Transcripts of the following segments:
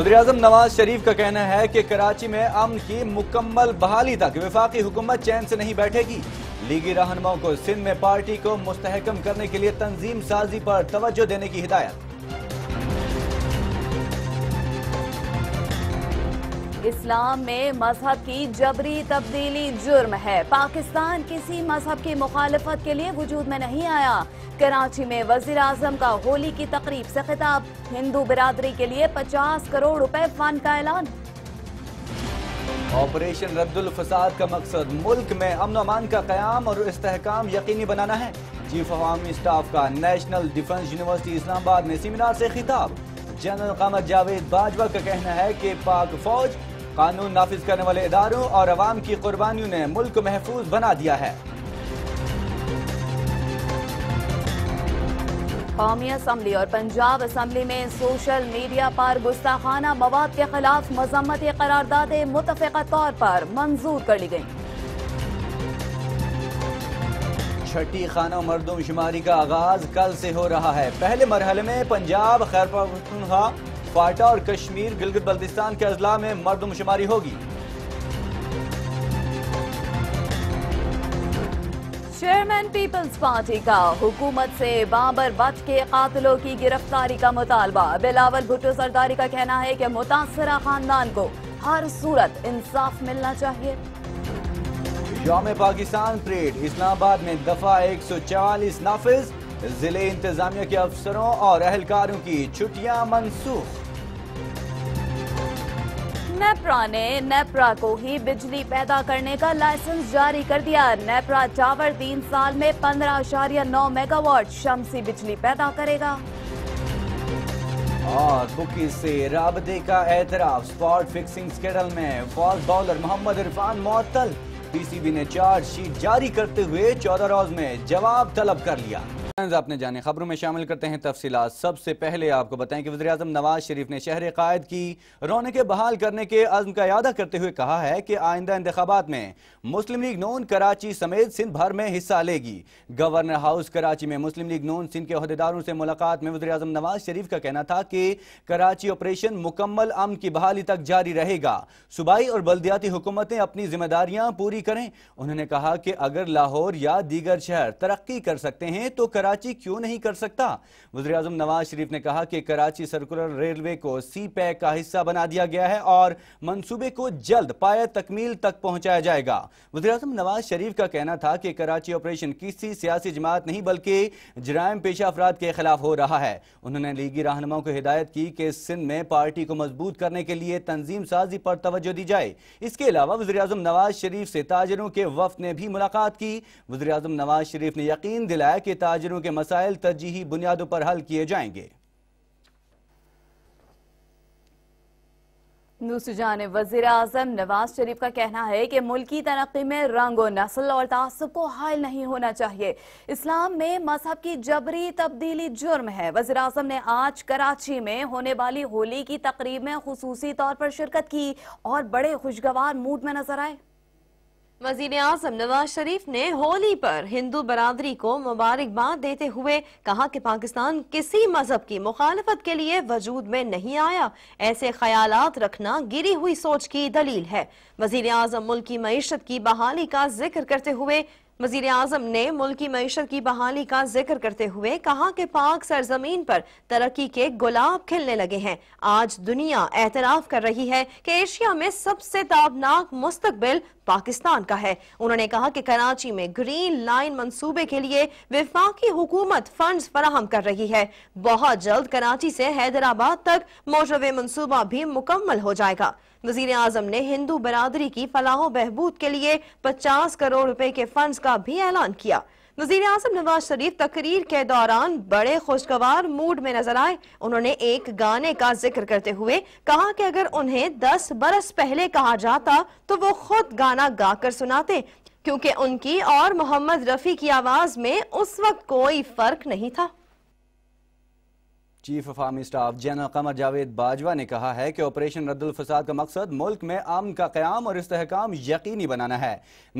वजीरम नवाज शरीफ का कहना है कि कराची में अमन की मुकम्मल बहाली तक विफाकी हुकूमत चैन से नहीं बैठेगी लीगी रहनुमाओं को सिंध में पार्टी को मुस्तहकम करने के लिए तंजीम साजी पर तवज्जो देने की हिदायत इस्लाम में मजहब की जबरी तब्दीली जुर्म है पाकिस्तान किसी मजहब की मुखालफत के लिए वजूद में नहीं आया कराची में वजीर अजम का होली की तकरीब से खिताब हिंदू बिरादरी के लिए 50 करोड़ रुपए फान का ऐलान ऑपरेशन रद्दुल फसाद का मकसद मुल्क में अमन अमान का क्याम और इस्तेकाम यकीनी बनाना है चीफ अवामी स्टाफ का नेशनल डिफेंस यूनिवर्सिटी इस्लामाबाद में सेमिनार से खिताब जनरल कामत जावेद बाजवा का कहना है कि पाक फौज कानून नाफिज करने वाले इदारों और आवाम की कुर्बानियों ने मुल्क महफूज बना दिया है कौमी असम्बली और पंजाब असम्बली में सोशल मीडिया पर गुस्ताखाना मवाद के खिलाफ मजम्मती करारदादे मुतफ़ा तौर पर मंजूर कर ली गई छठी खाना मर्दों शुमारी का आगाज कल से हो रहा है पहले मरहले में पंजाब खैर क्वाटा और कश्मीर गिलगित बल्तिस्तान के अजला में मर्दमशुमारी होगी चेयरमैन पीपल्स पार्टी का हुकूमत से बाबर बट के कातलों की गिरफ्तारी का मुतालबा बिलावल भुट्टो सरदारी का कहना है कि मुतासरा खानदान को हर सूरत इंसाफ मिलना चाहिए योम पाकिस्तान परेड इस्लामाबाद में दफा एक सौ चवालीस नाफिज जिले इंतजामिया के अफसरों और अहलकारों की छुट्टियां मंसूख नेप्रा ने नेप्रा को ही बिजली पैदा करने का लाइसेंस जारी कर दिया नेप्रा टावर तीन साल में पंद्रह आशारिया नौ मेगावाट शमसी बिजली पैदा करेगा और बुकी से राबदे का एतराफ स्पॉट फिक्सिंग स्केडल में फास्ट बॉलर मोहम्मद इरफान मअतल पीसीबी ने चार्जशीट जारी करते हुए चौदह रोज में जवाब तलब कर लिया आपने जाने खबरों में शामिल करते हैं तफसीत सबसे पहले आपको बताएं कि वजी नवाज शरीफ ने शहर कायद की रौनक बहाल करने के अजम का अदा करते हुए कहा है कि आइंदा इंतबात में मुस्लिम लीग नोन कराची समेत सिंध भर में हिस्सा लेगी गवर्नर हाउस कराची में मुस्लिम लीग नोन सिंध के अहदेदारों से मुलाकात में वजी अजम नवाज शरीफ का कहना था कि कराची ऑपरेशन मुकम्मल अमन की बहाली तक जारी रहेगा सूबाई और बल्दियाती हुकूमतें अपनी जिम्मेदारियां पूरी करें उन्होंने कहा कि अगर लाहौर या दीगर शहर तरक्की कर सकते हैं तो कराची कराची क्यों नहीं कर सकता वजी अजम नवाज शरीफ ने कहा कि कराची सर्कुलर रेलवे को सी पैक का हिस्सा बना दिया गया है और मनसूबे को जल्द पाया तकमील तक पहुंचाया जाएगा वजी अजम नवाज शरीफ का कहना था कि कराची ऑपरेशन किसी सियासी जमात नहीं बल्कि जराय पेशा अफराद के खिलाफ हो रहा है उन्होंने लीगी रहनुमाओं को हिदायत की कि सिंध में पार्टी को मजबूत करने के लिए तंजीम साजी पर तवज्जो दी जाए इसके अलावा वजी अजम नवाज शरीफ से ताजरों के वफ ने भी मुलाकात की वजी अजम नवाज शरीफ ने यकीन दिलाया कि ताजरों कर्मियों के मसाइल तरजीही बुनियादों पर हल किए जाएंगे दूसरी जानब वजीर अजम नवाज शरीफ का कहना है कि मुल्की तरक्की में रंगो नस्ल और तसब को हायल नहीं होना चाहिए इस्लाम में मजहब की जबरी तब्दीली जुर्म है वजीर अजम ने आज कराची में होने वाली होली की तकरीब में खसूसी तौर पर शिरकत की और बड़े खुशगवार मूड में नजर आए वजीर आज़म नवाज शरीफ ने होली पर हिंदू बरादरी को मुबारकबाद देते हुए कहा कि पाकिस्तान किसी मजहब की मुखालफत के लिए वजूद में नहीं आया ऐसे ख्याल रखना गिरी हुई सोच की दलील है वजीर आजम मुल्क की मीशत की बहाली का जिक्र करते हुए वजीर आज़म ने मुल्क की मीशत की बहाली का जिक्र करते हुए कहा कि पाक सरजमीन पर तरक्की के गुलाब खिलने लगे हैं आज दुनिया एतराफ़ कर रही है कि एशिया में सबसे ताबनाक मुस्तबिल पाकिस्तान का है उन्होंने कहा कि कराची में ग्रीन लाइन मंसूबे के लिए विफाकी हुकूमत फंड फराहम कर रही है बहुत जल्द कराची से हैदराबाद तक मोटरवे मंसूबा भी मुकम्मल हो जाएगा वजीर आजम ने हिंदू बरादरी की फलाहो बहबूद के लिए पचास करोड़ रुपए के फंड का भी ऐलान किया वजीर आजम नवाज शरीफ तकरीर के दौरान बड़े खुशगवार मूड में नजर आए उन्होंने एक गाने का जिक्र करते हुए कहा कि अगर उन्हें दस बरस पहले कहा जाता तो वो खुद गाना गाकर सुनाते क्योंकि उनकी और मोहम्मद रफ़ी की आवाज़ में उस वक्त कोई फर्क नहीं था chief of army staff general Qamar Javed Bajwa ने कहा है कि ऑपरेशन रद्दुल फसाद का मकसद मुल्क में अमन का क्याम और इसकाम यकीनी बनाना है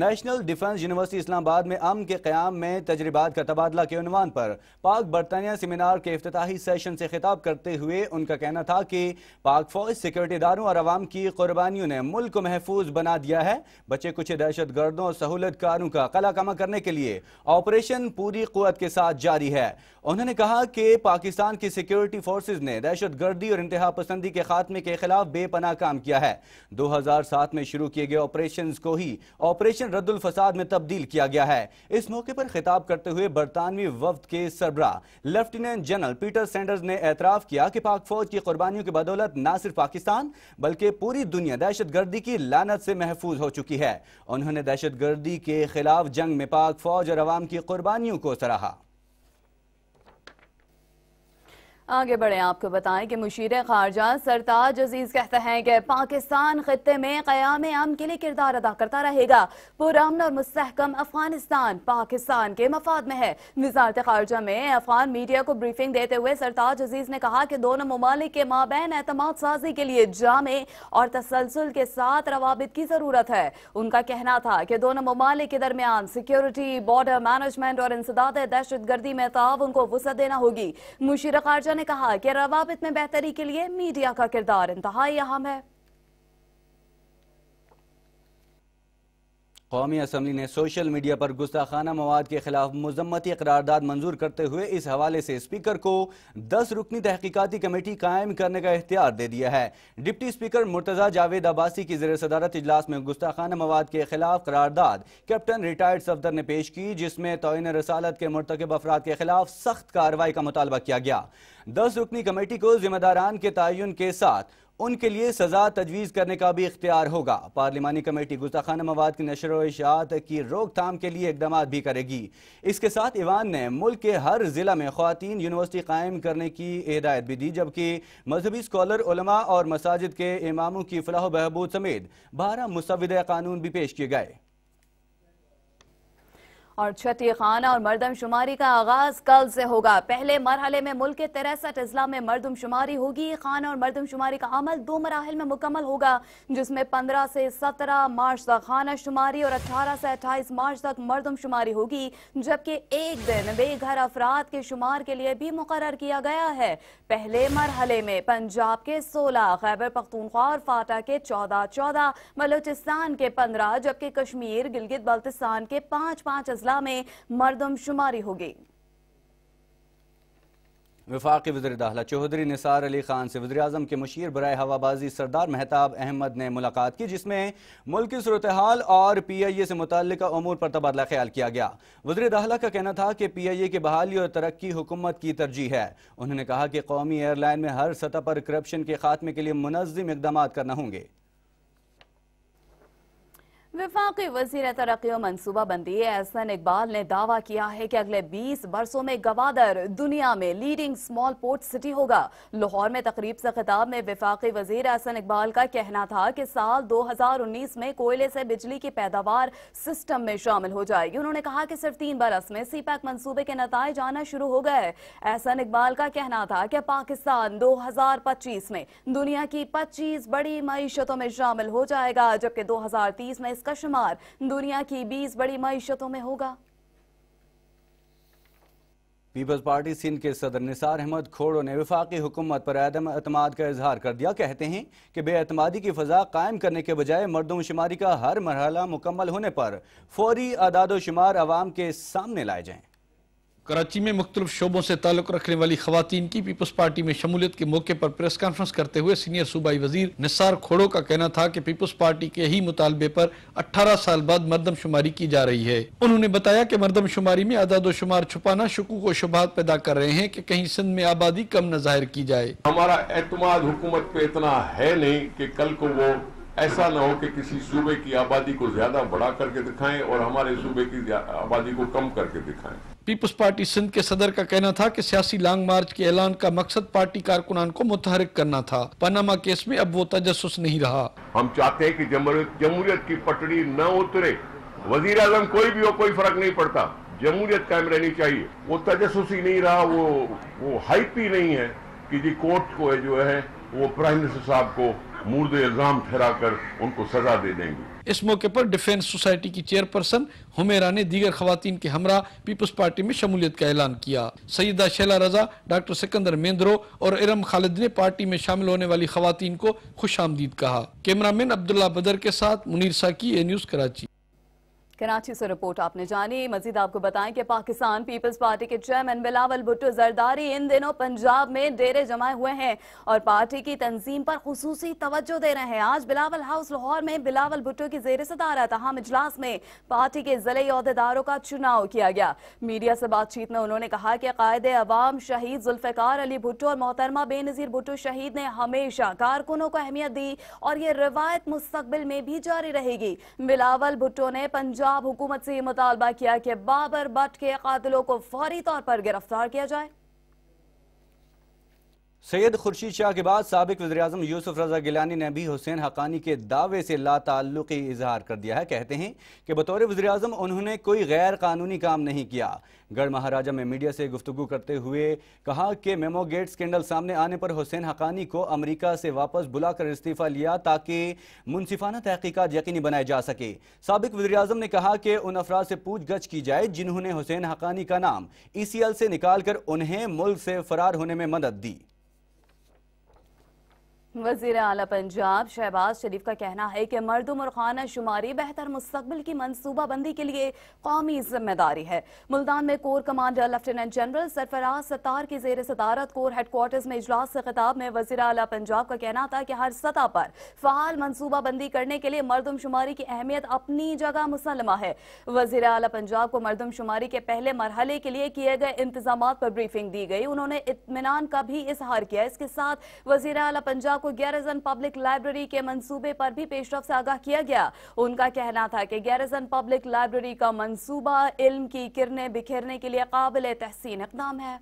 नेशनल डिफेंस यूनिवर्सिटी इस्लामाबाद में अमन के क्याम में तजर्बात का तबादला के अनवान पर पाक बरतानिया सेमिनार के अफ्ती सेशन से खिताब करते हुए उनका कहना था कि पाक फौज सिक्योरिटी इदारों और आवाम की कुर्बानियों ने मुल्क को महफूज बना दिया है बचे कुछ दहशत गर्दों और सहूलत कारों का कला कमा करने के लिए ऑपरेशन पूरी कुत के साथ जारी है उन्होंने कहा कि पाकिस्तान की सिक्योरिटी फोर्सेज ने दहशत गर्दी और इंतहा पसंदी के खात्मे के खिलाफ बेपना काम किया है 2007 में शुरू किए गए ऑपरेशन को ही ऑपरेशन रद्दुल फसाद में तब्दील किया गया है इस मौके पर खिताब करते हुए बरतानवी वफद के सरबरा लेफ्टिनेंट जनरल पीटर सेंडर्स ने एतराफ़ किया कि पाक फौज की कुर्बानियों की बदौलत न सिर्फ पाकिस्तान बल्कि पूरी दुनिया दहशतगर्दी की लानत से महफूज हो चुकी है उन्होंने दहशतगर्दी के खिलाफ जंग में पाक फौज और आवाम की कुर्बानियों को सराहा आगे बढ़े आपको बताएं कि मुशीर खारजा सरताज अजीज कहते हैं कि पाकिस्तान खत्े में क्याम आम के लिए किरदार अदा करता रहेगा पुरान और मुस्कम अफगानिस्तान पाकिस्तान के मफाद में है वजारत खारजा में अफगान मीडिया को ब्रीफिंग देते हुए सरताज अजीज ने कहा कि दोनों ममालिक के माबेन एतमाद साजी के लिए जामे और तसलसल के साथ रवाबित की जरूरत है उनका कहना था कि दोनों ममालिक के दरमियान सिक्योरिटी बॉर्डर मैनेजमेंट और इंसदाद दहशत गर्दी में ताउन को वसत देना होगी मुशीर खारजा ने कहा कि रवाबित में बेहतरी के लिए मीडिया का किरदार इंतहाई अहम है कौमी असम्बली ने सोशल मीडिया पर गुस्ताखाना मवाद के खिलाफ मजम्मती करारदाद मंजूर करते हुए इस हवाले से स्पीकर को दस रुकनी तहकीकती कमेटी कायम करने का इख्तियार दे दिया है डिप्टी स्पीकर मुर्तजा जावेद अब्बासी की जेर सदारत इजलास में गुस्ताखाना मवाद के खिलाफ करारदाद कैप्टन रिटायर्ड सफदर ने पेश की जिसमें तोयन रसालत के मरतकब अफराद के खिलाफ सख्त कार्रवाई का मुतालबा किया गया दस रुकनी कमेटी को जिम्मेदारान के तयन के साथ उनके लिए सजा तजवीज़ करने का भी इख्तियार होगा पार्लिमानी कमेटी गुस्ताखाना मवाद की नशर व की रोकथाम के लिए इकदाम भी करेगी इसके साथ ईवान ने मुल्क के हर ज़िला में खातन यूनिवर्सिटी कायम करने की हिदायत भी दी जबकि मजहबी स्कॉलर और मसाजिद के इमामों की फलाह बहबूद समेत बारह मुसविद कानून भी पेश किए गए और छठी खाना और मरदमशुमारी का आगाज कल से होगा पहले मरहले में मुल्क के तिरसठ अजला में मरदमशुमारी होगी खाना और मरदमशुमारी का अमल दो मराहल में मुकम्मल होगा जिसमें पंद्रह से सत्रह मार्च तक खाना शुमारी और अठारह से अट्ठाईस मार्च तक मरदमशुमारी होगी जबकि एक दिन बेघर अफराद के शुमार के लिए भी मुकर किया गया है पहले मरहले में पंजाब के सोलह खैबर पख्तूनख्वा और फाटा के चौदह चौदह बलोचिस्तान के पंद्रह जबकि कश्मीर गिलगित बल्तिस्तान के पांच पांच अजला अजला में मरदमशुमारी होगी विफाक वजर दाखिला चौधरी निसार अली खान से वजी अजम के मशीर बर हवाबाजी सरदार महताब अहमद ने मुलाकात की जिसमें मुल्क की सूरत हाल और पी आई ए से मुतल अमूर पर तबादला ख्याल किया गया वजी दाखिला का कहना था कि पी आई ए की बहाली और तरक्की हुकूमत की तरजीह है उन्होंने कहा कि कौमी एयरलाइन में हर सतह पर करप्शन के खात्मे के लिए मुनम इकदाम करना होंगे विफाक वजीर तरक्की मनसूबाबंदी एहसन इकबाल ने दावा किया है कि अगले 20 बरसों में गवादर दुनिया में लीडिंग स्मॉल पोर्ट सिटी होगा लाहौर में तकरीब से खिताब में विफाकी वजीर एहसन इकबाल का कहना था कि साल 2019 में कोयले से बिजली की पैदावार सिस्टम में शामिल हो जाएगी उन्होंने कहा कि सिर्फ तीन बरस में सी पैक मनसूबे के नतज आना शुरू हो गए एहसन इकबाल का कहना था कि पाकिस्तान दो हजार पच्चीस में दुनिया की पच्चीस बड़ी मीशतों में शामिल हो जाएगा जबकि दो हजार तीस में जिसका शुमार दुनिया की बीस बड़ी मीशतों में होगा पीपल्स पार्टी सिंध के सदर निसार अहमद खोड़ो ने विफाकी हुकूमत पर आदम अतमाद का इजहार कर दिया कहते हैं कि बेअतमादी की फजा कायम करने के बजाय मरदम शुमारी का हर मरहला मुकम्मल होने पर फौरी आदाद शुमार आवाम के सामने लाए जाए कराची में मुख्तलिफ शोबों से ताल्लुक रखने वाली खातन की पीपल्स पार्टी में शमूलियत के मौके पर प्रेस कॉन्फ्रेंस करते हुए सीनियर सूबाई वजीर निसार खोड़ो का कहना था कि पीपल्स पार्टी के ही मुतालबे पर अट्ठारह साल बाद मरदमशुमारी की जा रही है उन्होंने बताया कि मरदमशुमारी में आदादोशुमार शुमार छुपाना शकूक व शुबात पैदा कर रहे हैं की कहीं सिंध में आबादी कम न जाहिर की जाए हमारा एतमाद हुकूमत पे इतना है नहीं की कल को वो ऐसा ना हो कि किसी सूबे की आबादी को ज्यादा बढ़ा करके दिखाएं और हमारे सूबे की आबादी को कम करके दिखाएं पीपल्स पार्टी सिंध के सदर का कहना था कि सियासी लॉन्ग मार्च के ऐलान का मकसद पार्टी कारकुनान को मुतहरक करना था पनामा केस में अब वो तजस नहीं रहा हम चाहते हैं कि जमहूरियत की पटड़ी न उतरे वजीर आजम कोई भी हो कोई फर्क नहीं पड़ता जमहूरियत कायम रहनी चाहिए वो तजस ही नहीं रहा वो वो हाइप ही नहीं है कि जी कोर्ट को है जो है वो प्राइम मिनिस्टर साहब को मुर्द इल्ज़ाम ठहरा कर उनको सजा दे देंगे इस मौके पर डिफेंस सोसाइटी की चेयरपर्सन हुमेरा ने दीगर खातन के हमरा पीपल्स पार्टी में शमूलियत का ऐलान किया सईदा शैला रजा डॉक्टर सिकंदर मेंद्रो और इरम खालिद ने पार्टी में शामिल होने वाली खातन को खुश आमदीद कहा कैमरामैन अब्दुल्ला बदर के साथ मुनीर साकी ए न्यूज़ कराची कराची से रिपोर्ट आपने जानी मजीद आपको बताएं कि पाकिस्तान पीपल्स पार्टी के चेयरमैन बिलावल भुट्टो जरदारी इन दिनों पंजाब में डेरे जमाए हुए हैं और पार्टी की तंजीम पर खसूस तवज्जो दे रहे हैं आज बिलावल हाउस लाहौर में बिलावल भुट्टो की जेर सदारत अहम इजलास में पार्टी के जिले अहदेदारों का चुनाव किया गया मीडिया से बातचीत में उन्होंने कहा कि कायद अवाम शहीद जुल्फ़ार अली भुट्टो और मोहतरमा बेनज़ीर भुट्टो शहीद ने हमेशा कारकुनों को अहमियत दी और ये रिवायत मुस्तबिल में भी जारी रहेगी बिलावल भुट्टो ने पंजाब पंजाब हुकूमत से ये मुतालबा किया कि बाबर भट्ट के कातिलों को फौरी तौर पर गिरफ्तार किया जाए सैयद खुर्शीद शाह के बाद सबक वजी यूसुफ रजा गिलानी ने भी हुसैन हकानी के दावे से लाताल्लुकी इजहार कर दिया है कहते हैं कि बतौर वजर अजम उन्होंने कोई गैर कानूनी काम नहीं किया गढ़ महाराजा में मीडिया से गुफ्तु करते हुए कहा कि मेमोगेट स्कैंडल सामने आने पर हुसैन हकानी को अमरीका से वापस बुलाकर इस्तीफ़ा लिया ताकि मुनसिफाना तहकीकत यकीनी बनाई जा सके सबक वजर अजम ने कहा कि उन अफराज से पूछ गछ की जाए जिन्होंने हुसैन हकानी का नाम ई सी एल से निकाल कर उन्हें मुल्क से फरार होने में मदद दी वजीर अला पंजाब शहबाज शरीफ का कहना है कि मरदम और खाना शुमारी बेहतर मुस्तबिल की मनसूबाबंदी के लिए कौमी जिम्मेदारी है मुल्तान में corps commander lieutenant general Sarfraz Sattar की जेर सदारत कोर हेडकोार्टर्स में इजलास से खिताब में वजीर अला पंजाब का कहना था कि हर सतह पर फ़ाल मनसूबाबंदी करने के लिए मरदमशुमारी की अहमियत अपनी जगह मुसलमा है वजीर अला पंजाब को मरदमशुमारी के पहले मरहले के लिए किए गए इंतजाम पर ब्रीफिंग दी गई उन्होंने इतमान का भी इजहार किया इसके साथ वजीर अला पंजाब को गैरजन पब्लिक लाइब्रेरी के मंसूबे पर भी पेशरफ से आगाह किया गया उनका कहना था कि गैरजन पब्लिक लाइब्रेरी का मंसूबा इल्म की किरणें बिखेरने के लिए काबिल तहसीन इकदाम है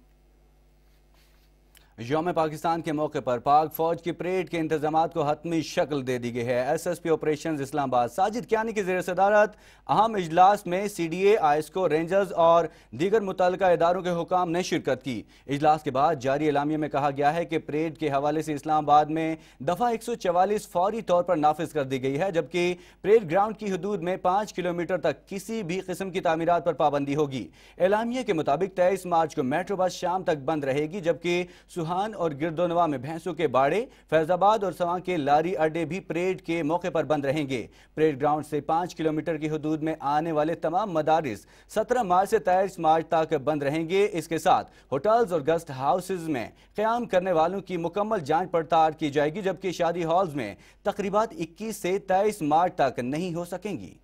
योम पाकिस्तान के मौके पर पाक फौज की परेड के इंतजाम को हतमी शक्ल दे दी गई है S S P operation Islamabad Sajid Kayani की जेर सदारत अहम इजलास में सी डी ए आइसको रेंजर्स और दीगर मुतल इदारों के हुकाम ने शिरकत की इजलास के बाद जारी एलामिये में कहा गया है कि परेड के हवाले से इस्लामाबाद में दफा एक सौ चवालीस फौरी तौर पर नाफिज कर दी गई है जबकि परेड ग्राउंड की हदूद में पाँच किलोमीटर तक किसी भी किस्म की तमीरत पर पाबंदी होगी एलामिया के मुताबिक तेईस मार्च को मेट्रो बस शाम तक बंद रहेगी जबकि सुहा चौहान और गिरदोनवा में भैंसों के बाड़े फैजाबाद और सवा के लारी अड्डे भी परेड के मौके पर बंद रहेंगे परेड ग्राउंड से पांच किलोमीटर की हदूद में आने वाले तमाम मदारिस सत्रह मार्च से तेईस मार्च तक बंद रहेंगे इसके साथ होटल्स और गेस्ट हाउसेज में क्याम करने वालों की मुकम्मल जाँच पड़ताल की जाएगी जबकि शादी हॉल्स में तकरीबा इक्कीस से तेईस मार्च तक नहीं हो सकेंगी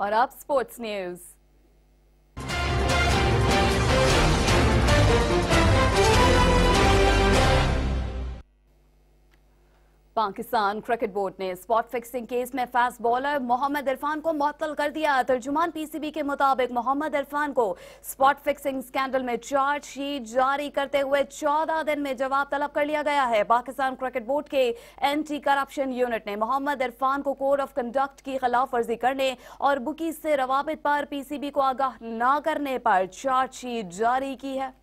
और आप sports news Pakistan cricket board ने स्पॉट फिक्सिंग केस में फास्ट बॉलर मोहम्मद इरफान को मुअत्तल कर दिया तर्जुमान पीसीबी के मुताबिक मोहम्मद इरफान को स्पॉट फिक्सिंग स्कैंडल में चार्जशीट जारी करते हुए 14 दिन में जवाब तलब कर लिया गया है पाकिस्तान क्रिकेट बोर्ड के एंटी करप्शन यूनिट ने मोहम्मद इरफान को कोड ऑफ कंडक्ट की खिलाफ वर्जी करने और बुकी से रवाबित पर पीसीबी को आगाह न करने पर चार्जशीट जारी की है